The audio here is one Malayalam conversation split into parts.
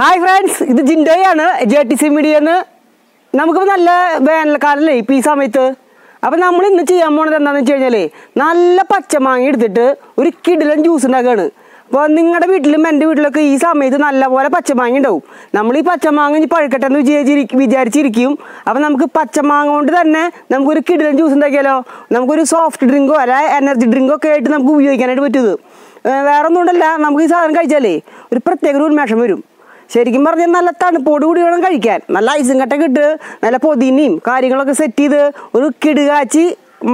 ഹായ് ഫ്രണ്ട്സ് ഇത് ജിൻഡോയാണ് ജെ ടി സി മീഡിയന്ന് നമുക്കിപ്പോൾ നല്ല വേനൽക്കാലല്ലേ ഇപ്പം ഈ സമയത്ത് അപ്പോൾ നമ്മൾ ഇന്ന് ചെയ്യാൻ പോണത് എന്താണെന്ന് വെച്ച് കഴിഞ്ഞാൽ നല്ല പച്ചമാങ്ങ എടുത്തിട്ട് ഒരു കിടിലൻ ജ്യൂസ് ഉണ്ടാക്കുകയാണ് അപ്പോൾ നിങ്ങളുടെ വീട്ടിലും എൻ്റെ വീട്ടിലൊക്കെ ഈ സമയത്ത് നല്ലപോലെ പച്ചമാങ്ങ ഉണ്ടാവും നമ്മൾ ഈ പച്ചമാങ്ങ ഇനി പഴുക്കട്ടെ എന്ന് വിചാരിച്ചിരിക്കും വിചാരിച്ചിരിക്കും അപ്പോൾ നമുക്ക് പച്ചമാങ്ങ കൊണ്ട് തന്നെ നമുക്കൊരു കിടിലൻ ജ്യൂസ് ഉണ്ടാക്കിയാലോ നമുക്കൊരു സോഫ്റ്റ് ഡ്രിങ്കോ അല്ല എനർജി ഡ്രിങ്കോ ഒക്കെ ആയിട്ട് നമുക്ക് ഉപയോഗിക്കാനായിട്ട് പറ്റുന്നത് വേറെ ഒന്നും ഉണ്ടല്ല നമുക്ക് ഈ സാധനം കഴിച്ചാലേ ഒരു പ്രത്യേക ഒരു ഉന്മേഷം വരും ശരിക്കും പറഞ്ഞാൽ നല്ല തണുപ്പോട് കൂടി വേണം കഴിക്കാൻ നല്ല ഐസും കട്ടൊക്കെ ഇട്ട് നല്ല പൊതിനിയും കാര്യങ്ങളൊക്കെ സെറ്റ് ചെയ്ത് ഒരു കിടുകാച്ചി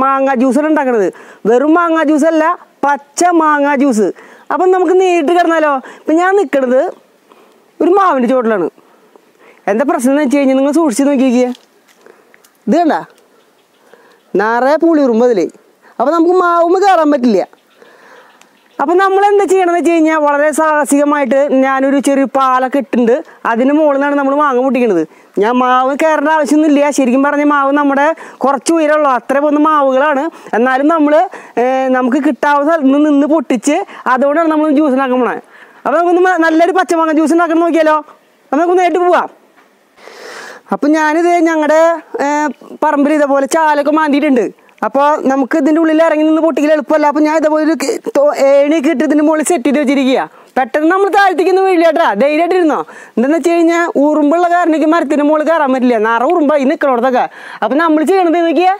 മാങ്ങ ജ്യൂസാണ് ഉണ്ടാക്കണത് വെറും മാങ്ങ ജ്യൂസ് അല്ല പച്ച മാങ്ങ ജ്യൂസ് അപ്പം നമുക്ക് നേരിട്ട് കിടന്നാലോ ഇപ്പം ഞാൻ നിൽക്കണത് ഒരു മാവിൻ്റെ ചോട്ടിലാണ് എന്താ പ്രശ്നം എന്ന് വെച്ച് കഴിഞ്ഞാൽ നിങ്ങൾ സൂക്ഷിച്ച് നോക്കിക്കുക ഇത് കണ്ട നിറയെ പുളിയുറുമ്പതിലേ അപ്പോൾ നമുക്ക് മാവുമ്പോൾ കയറാൻ പറ്റില്ല അപ്പൊ നമ്മൾ എന്താ ചെയ്യണമെന്ന് വെച്ച് കഴിഞ്ഞാൽ വളരെ സാഹസികമായിട്ട് ഞാനൊരു ചെറിയ പാലൊക്കെ ഇട്ടിട്ടുണ്ട് അതിന് മുകളിൽ നിന്നാണ് നമ്മൾ മാങ്ങ പൊട്ടിക്കുന്നത് ഞാൻ മാവ് കയറേണ്ട ആവശ്യമൊന്നുമില്ല ശരിക്കും പറഞ്ഞ മാവ് നമ്മുടെ കുറച്ച് ഉയരമുള്ളു അത്ര പോകുന്ന മാവുകളാണ് എന്നാലും നമ്മൾ നമുക്ക് കിട്ടാവുന്ന സ്ഥലത്ത് നിന്ന് നിന്ന് പൊട്ടിച്ച് അതുകൊണ്ടാണ് നമ്മൾ ജ്യൂസ് ഉണ്ടാക്കാൻ പോണത് അപ്പോൾ നമുക്ക് നല്ലൊരു പച്ചമാങ്ങ ജ്യൂസ് ഉണ്ടാക്കാൻ നോക്കിയാലോ നമുക്ക് നേരിട്ട് പോവാം അപ്പൊ ഞാനിത് ഞങ്ങളുടെ പറമ്പിൽ ഇതേപോലെ ചാലൊക്കെ മാന്തിയിട്ടുണ്ട് അപ്പോൾ നമുക്ക് ഇതിൻ്റെ ഉള്ളിൽ ഇറങ്ങി നിന്ന് പൊട്ടിക്കൽ എളുപ്പമല്ല അപ്പോൾ ഞാൻ ഇതേപോലെ ഒരു ഏണിയൊക്കെ ഇട്ട് ഇതിൻ്റെ മുകളിൽ സെറ്റ് ചെയ്ത് വെച്ചിരിക്കുക പെട്ടെന്ന് നമ്മൾ താഴ്ത്തിക്കൊന്നും വീഴില്ല കേട്ടാ ധൈര്യമായിട്ട് ഇരുന്നോ എന്താണെന്ന് വെച്ച് കഴിഞ്ഞാൽ ഉറുമ്പുള്ള കാരണക്ക് മരത്തിൻ്റെ മുകളിൽ കയറാൻ പറ്റില്ല നിറ ഉറുമ്പായി നിൽക്കണോടത്തൊക്കെ അപ്പോൾ നമ്മൾ ചെയ്യണത് നോക്കിയാൽ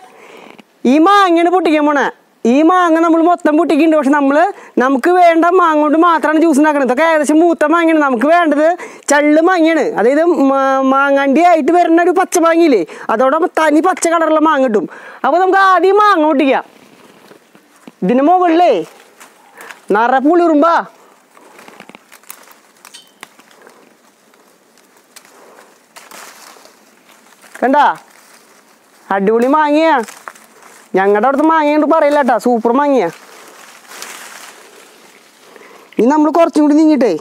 ഈ മാങ്ങയാണ് പൊട്ടിക്കാൻ പോണേ ഈ മാങ്ങ നമ്മൾ മൊത്തം പൊട്ടിക്കുന്നുണ്ട് പക്ഷെ നമ്മൾ നമുക്ക് വേണ്ട മാങ്ങ കൊണ്ട് മാത്രമാണ് ജ്യൂസ് ഉണ്ടാക്കുന്നത് ഇതൊക്കെ ഏകദേശം മൂത്ത മാങ്ങയാണ് നമുക്ക് വേണ്ടത് ചള്ള് മാങ്ങയാണ് അതായത് മാങ്ങണ്ടി ആയിട്ട് വരുന്ന ഒരു പച്ച മാങ്ങയില്ലേ അതോടൊപ്പം തനി പച്ച കളറുള്ള മാങ്ങ കിട്ടും അപ്പോൾ നമുക്ക് ആദ്യം മാങ്ങ പൊട്ടിക്കാം ഇതിന് മുകളിലേ നിറ പുളിറുമ്പാ കണ്ട അടിപൊളി മാങ്ങയാ ഞങ്ങളുടെ അവിടുത്തെ മാങ്ങയുണ്ട് പറയില്ല കേട്ടോ സൂപ്പർ മാങ്ങയാ ഇനി നമ്മൾ കുറച്ചും കൂടി നീങ്ങിട്ടേ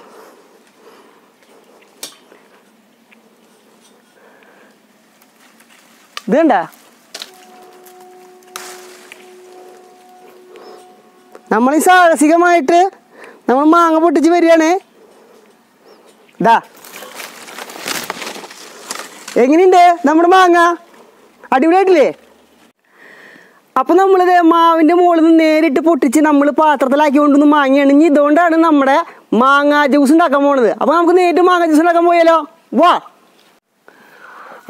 ഇത് കണ്ട നമ്മൾ ഈ സാഹസികമായിട്ട് നമ്മൾ മാങ്ങ പൊട്ടിച്ച് വരികയാണ് ഇതാ എങ്ങനെയുണ്ട് നമ്മുടെ മാങ്ങ അടിപൊളിയായിട്ടില്ലേ അപ്പൊ നമ്മളിത് മാവിന്റെ മുകളിൽ നിന്ന് നേരിട്ട് പൊട്ടിച്ച് നമ്മൾ പാത്രത്തിലാക്കി കൊണ്ടുവന്ന് മാങ്ങയാണ് അണിഞ്ഞ് ഇതുകൊണ്ടാണ് നമ്മുടെ മാങ്ങ ജ്യൂസ് ഉണ്ടാക്കാൻ പോണത് അപ്പൊ നമുക്ക് നേരിട്ട് മാങ്ങ ജ്യൂസ് ഉണ്ടാക്കാൻ പോയാലോ വാ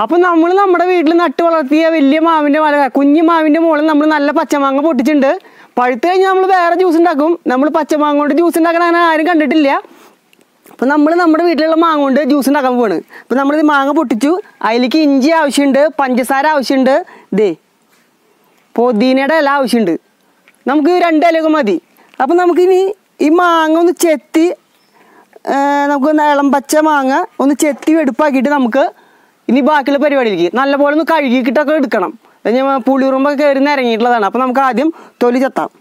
അപ്പൊ നമ്മൾ നമ്മുടെ വീട്ടിൽ നട്ട് വളർത്തിയ വലിയ മാവിന്റെ മല കുഞ്ഞു മാവിന്റെ മുകളിൽ നമ്മൾ നല്ല പച്ചമാങ്ങ പൊട്ടിച്ചിട്ടുണ്ട് പഴുത്ത് കഴിഞ്ഞാൽ നമ്മൾ വേറെ ജ്യൂസ് ഉണ്ടാക്കും നമ്മൾ പച്ചമാങ്ങ കൊണ്ട് ജ്യൂസ് ഉണ്ടാക്കാൻ അങ്ങനെ ആരും കണ്ടിട്ടില്ല അപ്പോൾ നമ്മൾ നമ്മുടെ വീട്ടിലുള്ള മാങ്ങ കൊണ്ട് ജ്യൂസ് ഉണ്ടാക്കാൻ പോവാണ് അപ്പോൾ നമ്മളിത് മാങ്ങ പൊട്ടിച്ചു അതിലേക്ക് ഇഞ്ചി ആവശ്യമുണ്ട് പഞ്ചസാര ആവശ്യമുണ്ട് ദേ പൊതിനയുടെ ഇല ആവശ്യമുണ്ട് നമുക്ക് രണ്ട് ഇലയൊക്കെ മതി അപ്പം നമുക്കിനി ഈ മാങ്ങ ഒന്ന് ചെത്തി നമുക്ക് ഇളം പച്ച മാങ്ങ ഒന്ന് ചെത്തി എടുപ്പാക്കിയിട്ട് നമുക്ക് ഇനി ബാക്കിയുള്ള പരിപാടിയിലേക്ക് നല്ലപോലെ ഒന്ന് കഴുകിയിട്ടൊക്കെ എടുക്കണം ഞാൻ പുളിയുറുമ്പൊക്കെ കയറി ഇറങ്ങിയിട്ടുള്ളതാണ് അപ്പം നമുക്ക് ആദ്യം തൊലി ചെത്താം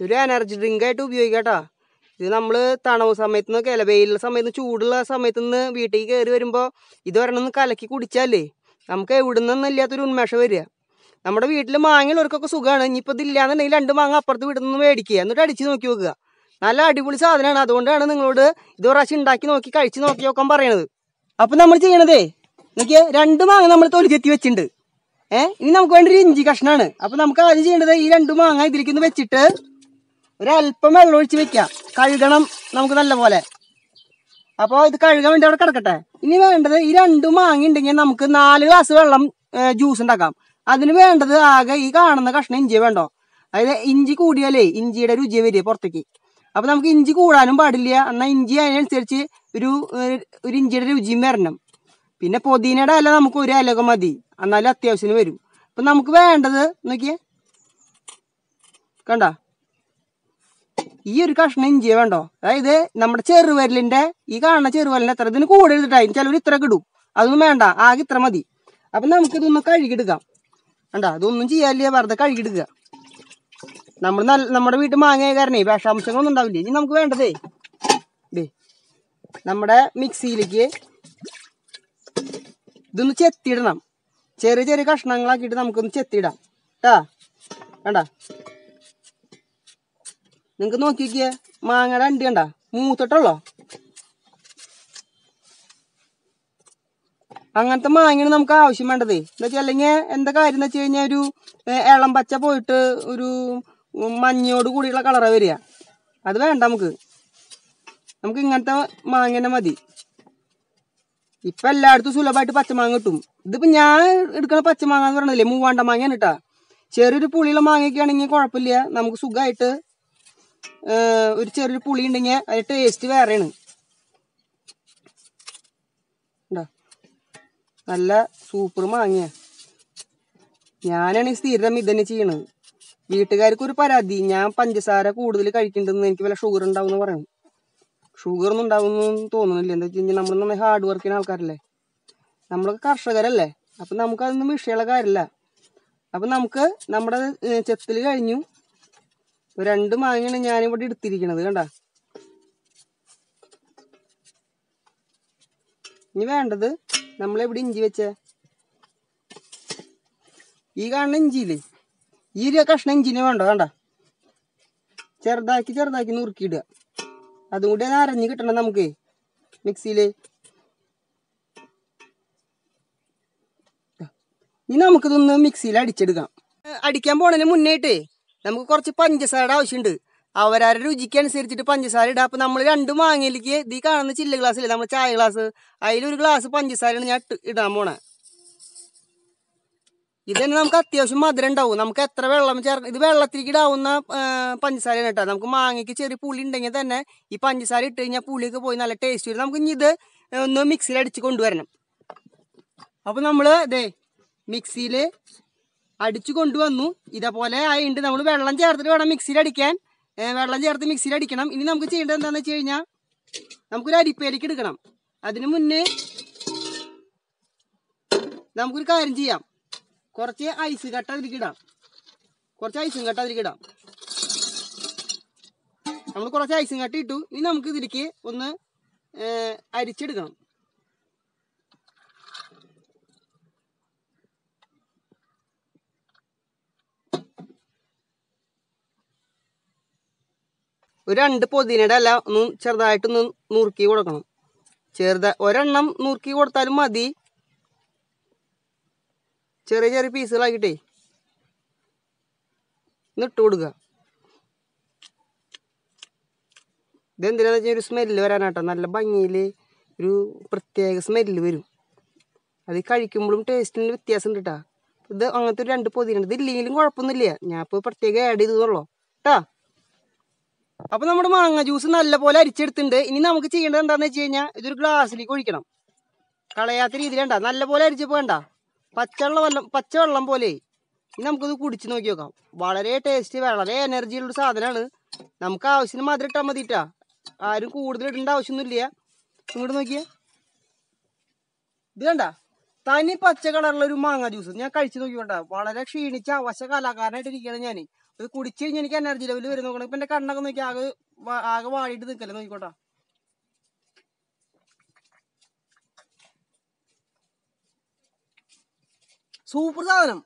ഇതൊരു എനർജി ഡ്രിങ്ക് ആയിട്ട് ഉപയോഗിക്കാം കേട്ടോ ഇത് നമ്മൾ തണവ് സമയത്ത് നിന്ന് അല്ല വെയിലുള്ള സമയത്ത് ചൂടുള്ള സമയത്ത് നിന്ന് വീട്ടിൽ കയറി വരുമ്പോൾ ഇത് വരണമെന്ന് കലക്കി കുടിച്ചാലേ നമുക്ക് എവിടെ നിന്നില്ലാത്തൊരു ഉന്മേഷം വരിക നമ്മുടെ വീട്ടിൽ മാങ്ങയുള്ളവർക്കൊക്കെ സുഖമാണ് ഇനിയിപ്പോൾ ഇതില്ലാന്നുണ്ടെങ്കിൽ രണ്ട് മാങ്ങ അപ്പുറത്ത് വീട്ടിൽ നിന്ന് മേടിക്കുക എന്നിട്ട് അടിച്ച് നോക്കി വെക്കുക നല്ല അടിപൊളി സാധനമാണ് അതുകൊണ്ടാണ് നിങ്ങളോട് ഇത് പ്രാവശ്യം ഉണ്ടാക്കി നോക്കി കഴിച്ച് നോക്കി നോക്കാൻ പറയണത് അപ്പം നമ്മൾ ചെയ്യണതേ നോക്കിയ രണ്ട് മാങ്ങ നമ്മൾ തൊലിച്ചെത്തി വെച്ചിട്ടുണ്ട് ഏഹ് ഇനി നമുക്ക് വേണ്ട ഒരു ഇഞ്ചി കഷ്ണമാണ് അപ്പം നമുക്ക് ആദ്യം ചെയ്യേണ്ടത് ഈ രണ്ട് മാങ്ങ ഇതിലേക്ക് വെച്ചിട്ട് ഒരല്പം വെള്ളം ഒഴിച്ച് വെക്കാം കഴുകണം നമുക്ക് നല്ല പോലെ അപ്പോൾ ഇത് കഴുകാൻ വേണ്ടി അവിടെ കിടക്കട്ടെ ഇനി വേണ്ടത് ഈ രണ്ട് മാങ്ങ ഉണ്ടെങ്കിൽ നമുക്ക് നാല് ഗ്ലാസ് വെള്ളം ജ്യൂസ് ഉണ്ടാക്കാം അതിന് വേണ്ടത് ആകെ ഈ കാണുന്ന കഷ്ണം ഇഞ്ചി വേണ്ടോ അതായത് ഇഞ്ചി കൂടിയാലേ ഇഞ്ചിയുടെ രുചി വരിക പുറത്തേക്ക് അപ്പോൾ നമുക്ക് ഇഞ്ചി കൂടാനും പാടില്ല എന്നാൽ ഇഞ്ചി അതിനനുസരിച്ച് ഒരു ഒരു ഇഞ്ചിയുടെ രുചിയും വരണം പിന്നെ പൊതിനയുടെ അല്ല നമുക്ക് ഒരു ഇലക മതി എന്നാലും അത്യാവശ്യത്തിന് വരും അപ്പം നമുക്ക് വേണ്ടത് നോക്കിയേ കണ്ട ഈ ഒരു കഷ്ണം ഇഞ്ചിയെ വേണ്ടോ അതായത് നമ്മുടെ ചെറുവരലിന്റെ ഈ കാണുന്ന ചെറുവരലിന്റെ എത്ര ഇതിന് കൂടെ എടുത്തിട്ടായി ചിലവർ ഇത്ര കിടും അതൊന്നും വേണ്ട ആകെ ഇത്ര മതി നമുക്ക് ഇതൊന്നും കഴുകിയെടുക്കാം വേണ്ട അതൊന്നും ചെയ്യാല്ലേ വെറുതെ കഴുകിയെടുക്കുക നമ്മൾ നല്ല നമ്മുടെ വീട്ടിൽ മാങ്ങയായ കാരണേ വിഷാംശങ്ങളൊന്നും ഉണ്ടാവില്ല ഇനി നമുക്ക് വേണ്ടതേ ഡേ നമ്മുടെ മിക്സിയിലേക്ക് ഇതൊന്ന് ചെത്തിയിടണം ചെറിയ ചെറിയ കഷ്ണങ്ങളാക്കിയിട്ട് നമുക്കൊന്ന് ചെത്തിയിടാം കേട്ടാ വേണ്ട നിങ്ങക്ക് നോക്കി നോക്കിയേ മാങ്ങയുടെ അണ്ടി കണ്ട മൂത്തിട്ടുള്ളോ അങ്ങനത്തെ മാങ്ങയാണ് നമുക്ക് ആവശ്യം വേണ്ടത് എന്താ വെച്ചാൽ അല്ലെങ്കിൽ എന്താ കാര്യം എന്ന് വെച്ച് കഴിഞ്ഞാൽ ഒരു ഇളം പച്ച പോയിട്ട് ഒരു മഞ്ഞയോട് കൂടിയുള്ള കളറാണ് വരിക അത് വേണ്ട നമുക്ക് നമുക്ക് ഇങ്ങനത്തെ മാങ്ങനെ മതി ഇപ്പം എല്ലായിടത്തും സുലഭമായിട്ട് പച്ചമാങ്ങ കിട്ടും ഇതിപ്പോൾ ഞാൻ എടുക്കുന്ന പച്ചമാങ്ങ എന്ന് പറയണില്ലേ മൂവാണ്ട മാങ്ങയാണ് കേട്ടാ ചെറിയൊരു പുളിയുള്ള മാങ്ങയൊക്കെ ആണെങ്കിൽ കുഴപ്പമില്ല നമുക്ക് സുഖമായിട്ട് ഒരു ചെറിയൊരു പുളി ഉണ്ടെങ്കിൽ അത് ടേസ്റ്റ് വേറെയാണ് ഉണ്ടോ നല്ല സൂപ്പർ മാങ്ങിയ ഞാനാണ് സ്ഥിരം ഇതന്നെ ചെയ്യണത് വീട്ടുകാർക്ക് ഒരു പരാതി ഞാൻ പഞ്ചസാര കൂടുതൽ കഴിക്കേണ്ടതെന്ന് എനിക്ക് വല്ല ഷുഗർ ഉണ്ടാവും എന്ന് പറയണം ഷുഗർ ഒന്നും ഉണ്ടാവുമെന്ന് തോന്നുന്നില്ല എന്താ വെച്ച് കഴിഞ്ഞാൽ നമ്മൾ നന്നായി ഹാർഡ് വർക്ക് ചെയ്യുന്ന ആൾക്കാരല്ലേ നമ്മളൊക്കെ കർഷകരല്ലേ അപ്പം നമുക്ക് അതൊന്നും വിഷയമുള്ള കാര്യമില്ല അപ്പം നമുക്ക് നമ്മുടെ ചെത്തിൽ കഴിഞ്ഞു രണ്ട് മാങ്ങയാണ് ഞാനിവിടെ എടുത്തിരിക്കണത് കണ്ട ഇനി വേണ്ടത് നമ്മളെവിടെ ഇഞ്ചി വെച്ചേ ഈ കാണുന്ന ഇഞ്ചിയില്ലേ ഈ ഒരു കഷ്ണം ഇഞ്ചിനെ വേണ്ടോ കണ്ട ചെറുതാക്കി ചെറുതാക്കി നുറുക്കിയിടുക അതും കൂടി അരഞ്ഞ് കിട്ടണം നമുക്ക് മിക്സിയില് ഇനി നമുക്കിതൊന്ന് മിക്സിയിൽ അടിച്ചെടുക്കാം അടിക്കാൻ പോണതിന് മുന്നേട്ടേ നമുക്ക് കുറച്ച് പഞ്ചസാര ആവശ്യമുണ്ട് അവരാരെ രുചിക്ക് അനുസരിച്ചിട്ട് പഞ്ചസാര ഇടുക അപ്പം നമ്മൾ രണ്ട് മാങ്ങയിലേക്ക് ഇതീ കാണുന്ന ചില്ല ഗ്ലാസ് ഇല്ലേ നമ്മൾ ചായ ഗ്ലാസ് അതിലൊരു ഗ്ലാസ് പഞ്ചസാരയാണ് ഞാൻ ഇടാൻ പോണെ ഇത് തന്നെ നമുക്ക് അത്യാവശ്യം മധുരം ഉണ്ടാവും നമുക്ക് എത്ര വെള്ളം ചേർക്കണം ഇത് വെള്ളത്തിലേക്ക് ഇടാവുന്ന പഞ്ചസാരയാണ് കേട്ടോ നമുക്ക് മാങ്ങയ്ക്ക് ചെറിയ പുളി ഉണ്ടെങ്കിൽ തന്നെ ഈ പഞ്ചസാര ഇട്ട് കഴിഞ്ഞാൽ പുളിയൊക്കെ പോയി നല്ല ടേസ്റ്റ് വരും നമുക്ക് ഇനി ഇത് ഒന്ന് മിക്സിയിൽ അടിച്ച് കൊണ്ടുവരണം അപ്പോൾ നമ്മൾ ഇതേ മിക്സിയിൽ അടിച്ചു കൊണ്ടുവന്നു ഇതേപോലെ ആയിണ്ട് നമ്മൾ വെള്ളം ചേർത്തിട്ട് വേണം മിക്സിയിൽ അടിക്കാൻ വെള്ളം ചേർത്ത് മിക്സിയിൽ അടിക്കണം ഇനി നമുക്ക് ചെയ്യേണ്ടത് എന്താണെന്ന് വെച്ച് കഴിഞ്ഞാൽ നമുക്കൊരു അരിപ്പയിലേക്ക് എടുക്കണം അതിന് മുന്നേ നമുക്കൊരു കാര്യം ചെയ്യാം കുറച്ച് ഐസ് കട്ട അതിലേക്ക് കുറച്ച് ഐസും കട്ട അതിലേക്ക് നമ്മൾ കുറച്ച് ഐസും കട്ട ഇട്ടു ഇനി നമുക്ക് ഇതിലേക്ക് ഒന്ന് അരിച്ചെടുക്കണം ഒരു രണ്ട് പൊതിനയുടെ അല്ല ഒന്ന് ചെറുതായിട്ടൊന്ന് നുറുക്കി കൊടുക്കണം ചെറുത ഒരെണ്ണം നുറുക്കി കൊടുത്താലും മതി ചെറിയ ചെറിയ പീസുകളാക്കിട്ടേ ഇട്ട് കൊടുക്കുക ഇതെന്തിനാന്ന് വെച്ചാൽ ഒരു സ്മെല്ല് വരാനാട്ടോ നല്ല ഭംഗിയിൽ ഒരു പ്രത്യേക സ്മെല്ല് വരും അത് കഴിക്കുമ്പോഴും ടേസ്റ്റിന് വ്യത്യാസം ഉണ്ട് കേട്ടോ ഇത് അങ്ങനത്തെ ഒരു രണ്ട് പൊതിനുണ്ട് ഇത് ഇല്ലെങ്കിലും കുഴപ്പമൊന്നുമില്ല ഞാൻ ഇപ്പോൾ പ്രത്യേകം ആഡ് ചെയ്തതുള്ളൂ കേട്ടോ അപ്പൊ നമ്മുടെ മാങ്ങ ജ്യൂസ് നല്ലപോലെ അരിച്ചെടുത്തിട്ടുണ്ട് ഇനി നമുക്ക് ചെയ്യേണ്ടത് എന്താണെന്ന് വെച്ച് കഴിഞ്ഞാൽ ഇതൊരു ഗ്ലാസ്സിലേക്ക് ഒഴിക്കണം കളയാത്ത രീതിയിലുണ്ട നല്ലപോലെ അരിച്ചപ്പോൾ പച്ച വെള്ളം വല്ല പച്ചവെള്ളം പോലെ ഇനി നമുക്കത് കുടിച്ചു നോക്കി നോക്കാം വളരെ ടേസ്റ്റ് വളരെ എനർജി ഉള്ളൊരു സാധനമാണ് നമുക്ക് ആവശ്യത്തിന് മാത്രം ഇട്ടാൽ മതിട്ടാ ആരും കൂടുതൽ ഇടേണ്ട ആവശ്യമൊന്നുമില്ല ഇങ്ങോട്ട് നോക്കിയേ ഇത് കണ്ട തനി പച്ച കളറുള്ള ഒരു മാങ്ങ ജ്യൂസ് ഞാൻ കഴിച്ചു നോക്കി നോക്കിയോണ്ട വളരെ ക്ഷീണിച്ച അവശ കലാകാരനായിട്ട് ഞാൻ ഇത് കുടിച്ചു കഴിഞ്ഞാൽ എനിക്ക് എനർജി ലെവൽ വരും നോക്കണം ഇപ്പൊ എന്റെ കണ്ണൊക്കെ നോക്കി ആകെ ആകെ വാടിയിട്ട് നിൽക്കല്ലേ നോക്കിക്കോട്ടാ സൂപ്പർ സാധനം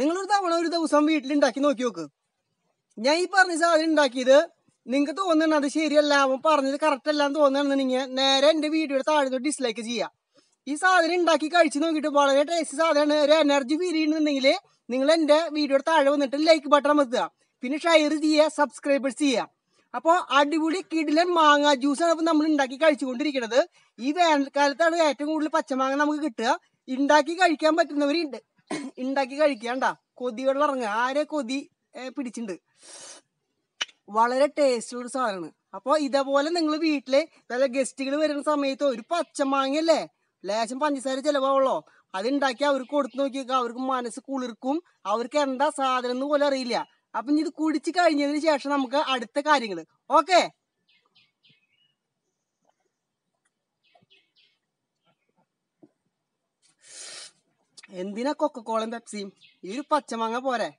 നിങ്ങളൊരു തവണ ഒരു ദിവസം വീട്ടിലുണ്ടാക്കി നോക്കി നോക്ക് ഞാൻ ഈ പറഞ്ഞ സാധനം ഉണ്ടാക്കിയത് നിങ്ങൾക്ക് തോന്നണം അത് ശരിയല്ല അവൻ പറഞ്ഞത് കറക്റ്റ് അല്ലാന്ന് എന്ന് തോന്നണമെന്നുണ്ടെങ്കിൽ നേരെ എന്റെ വീഡിയോയുടെ താഴെ ഡിസ്ലൈക്ക് ചെയ്യാം ഈ സാധനം ഉണ്ടാക്കി കഴിച്ച് നോക്കിയിട്ട് വളരെ ടേസ്റ്റ് സാധനമാണ് ഒരു എനർജി ഫീൽ ചെയ്യുന്നുണ്ടെങ്കിൽ നിങ്ങൾ എൻ്റെ വീഡിയോയുടെ താഴെ വന്നിട്ട് ലൈക്ക് ബട്ടൺ അമർത്തുക പിന്നെ ഷെയർ ചെയ്യുക സബ്സ്ക്രൈബേഴ്സ് ചെയ്യുക അപ്പോൾ അടിപൊളി കിടിലൻ മാങ്ങ ജ്യൂസാണ് ഇപ്പോൾ നമ്മൾ ഉണ്ടാക്കി കഴിച്ചുകൊണ്ടിരിക്കുന്നത് ഈ വേനൽക്കാലത്താണ് ഏറ്റവും കൂടുതൽ പച്ചമാങ്ങ നമുക്ക് കിട്ടുക ഉണ്ടാക്കി കഴിക്കാൻ പറ്റുന്നവരുണ്ട് ഉണ്ടാക്കി കഴിക്കാണ്ട കൊതികളിൽ ഇറങ്ങുക ആരെ കൊതി പിടിച്ചിട്ടുണ്ട് വളരെ ടേസ്റ്റുള്ള ഒരു സാധനമാണ് അപ്പോൾ ഇതേപോലെ നിങ്ങൾ വീട്ടിൽ നല്ല ഗസ്റ്റുകൾ വരുന്ന സമയത്ത് ഒരു പച്ചമാങ്ങയല്ലേ ലേശം പഞ്ചസാര ചിലവാവുള്ളോ അതുണ്ടാക്കി അവർക്ക് കൊടുത്തു നോക്കിയേക്കാം അവർക്ക് മനസ്സ് കുളിർക്കും അവർക്ക് എന്താ സാധനം എന്ന് പോലും അറിയില്ല അപ്പൊ ഇത് കുടിച്ചു കഴിഞ്ഞതിന് ശേഷം നമുക്ക് അടുത്ത കാര്യങ്ങൾ ഓക്കെ എന്തിനാ കൊക്കക്കോളം പെപ്സിയും ഈ ഒരു പച്ചമാങ്ങ പോരേ